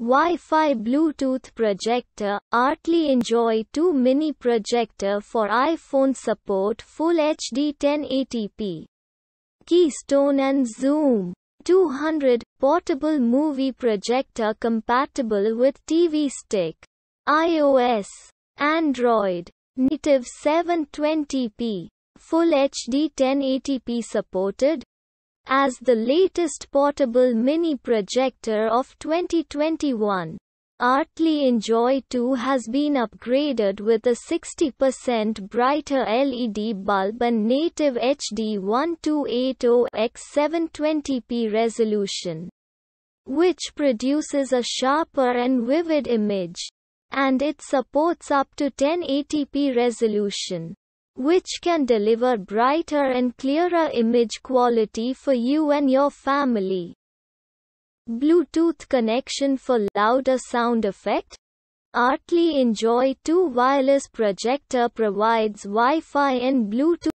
Wi-Fi Bluetooth projector, Artly Enjoy 2 mini projector for iPhone support Full HD 1080p. Keystone and Zoom 200 portable movie projector compatible with TV stick. iOS, Android, native 720p, Full HD 1080p supported as the latest portable mini projector of 2021. Artley Enjoy 2 has been upgraded with a 60% brighter LED bulb and native HD 1280x720p resolution, which produces a sharper and vivid image. And it supports up to 1080p resolution which can deliver brighter and clearer image quality for you and your family. Bluetooth connection for louder sound effect. Artly Enjoy 2 wireless projector provides Wi-Fi and Bluetooth